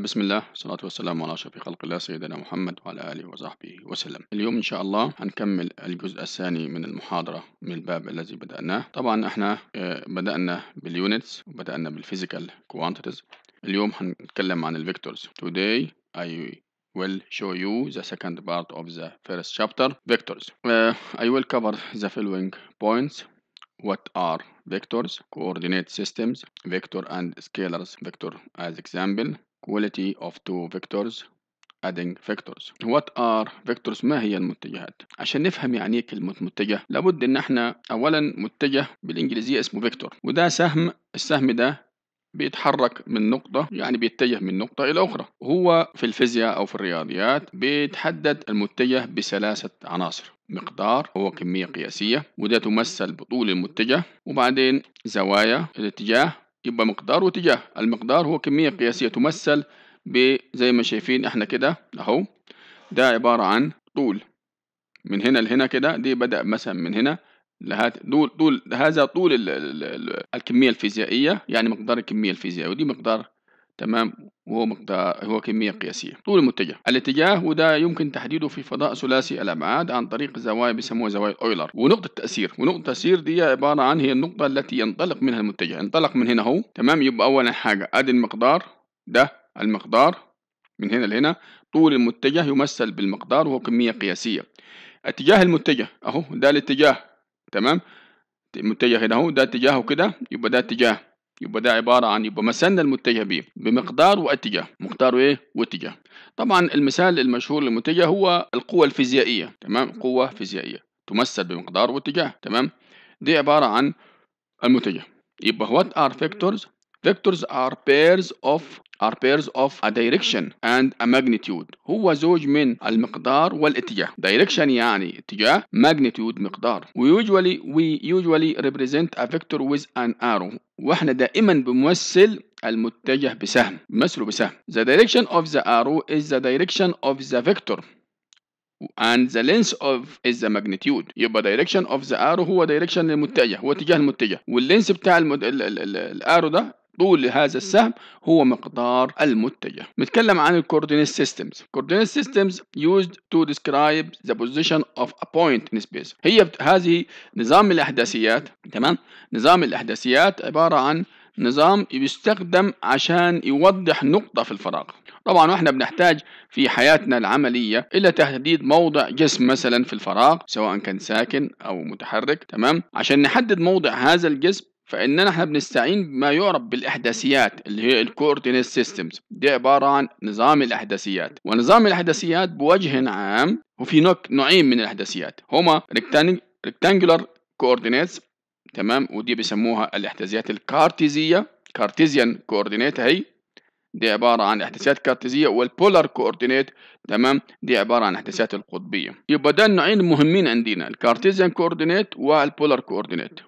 بسم الله والصلاة والسلام على أشرف خلق الله سيدنا محمد وعلى آله وصحبه وسلم اليوم إن شاء الله هنكمل الجزء الثاني من المحاضرة من الباب الذي بدأناه طبعا احنا آه، بدأنا باليونتس وبدأنا بالفيزيكال كوانتيتيز اليوم هنتكلم عن الفيكتورز today I will show you the second part of the first chapter vectors uh, I will cover the following points what are vectors coordinate systems vector and scalars vector as example quality of two vectors adding vectors what are vectors ما هي المتجهات عشان نفهم يعني ايه كلمه متجه لابد ان احنا اولا متجه بالانجليزيه اسمه فيكتور وده سهم السهم ده بيتحرك من نقطة يعني بيتجه من نقطة إلى أخرى هو في الفيزياء أو في الرياضيات بيتحدد المتجه بثلاثة عناصر مقدار هو كمية قياسية وده تمثل بطول المتجه وبعدين زوايا الاتجاه يبقى مقدار واتجاه المقدار هو كمية قياسية تمثل زي ما شايفين احنا كده اهو ده عبارة عن طول من هنا لهنا كده دي بدأ مثلا من هنا لهات طول طول هذا طول الكمية الفيزيائية يعني مقدار الكمية الفيزيائية ودي مقدار تمام وهو مقدار هو كمية قياسية طول المتجه الاتجاه وده يمكن تحديده في فضاء ثلاثي الأبعاد عن طريق زوايا بيسموها زوايا أويلر ونقطة تأثير ونقطة تأثير دي عبارة عن هي النقطة التي ينطلق منها المتجه ينطلق من هنا أهو تمام يبقى أولا حاجة أدي المقدار ده المقدار من هنا لهنا طول المتجه يمثل بالمقدار وهو كمية قياسية اتجاه المتجه أهو ده الاتجاه تمام المتجه هنا أهو ده اتجاهه كده يبقى ده اتجاه يبقى ده عبارة عن يبقى مثلنا المتجه به بمقدار واتجاه مقدار ايه واتجاه طبعا المثال المشهور للمتجه هو القوة الفيزيائية تمام قوة فيزيائية تمثل بمقدار واتجاه تمام دي عبارة عن المتجه يبقى what are vectors Vectors are pairs of are pairs of a direction and a magnitude هو زوج من المقدار والاتجاه direction يعني اتجاه magnitude مقدار we usually we usually represent a vector with an arrow واحنا دائما بنمثل المتجه بسهم بنمثله بسهم the direction of the arrow is the direction of the vector and the length of is the magnitude يبقى direction of the arrow هو direction المتجه هو اتجاه المتجه واللينس بتاع ال arrow ده طول هذا السهم هو مقدار المتجه نتكلم عن الكوردينيت سيستمز كوردينيت سيستمز يوزد تو ديسكرايب ذا بوزيشن اوف ا بوينت ان سبيس هي هذه نظام الاحداثيات تمام نظام الاحداثيات عباره عن نظام يستخدم عشان يوضح نقطه في الفراغ طبعا واحنا بنحتاج في حياتنا العملية إلى تحديد موضع جسم مثلا في الفراغ سواء كان ساكن أو متحرك تمام عشان نحدد موضع هذا الجسم فإننا احنا بنستعين بما يعرف بالإحداثيات اللي هي الكوردينيت سيستمز دي عبارة عن نظام الأحداثيات ونظام الأحداثيات بوجه عام وفي نوعين من الأحداثيات هما ريكتانجلر كوردينيتس تمام ودي بيسموها الإحداثيات الكارتيزية كارتيزيان كوردينيت هي دي عبارة عن احداثيات كارتيزية والبولار كوردينيت تمام دي عبارة عن احداثيات القطبية يبقى ده النوعين المهمين عندنا الكارتيزيان كوردينيت والبولار كوردينيت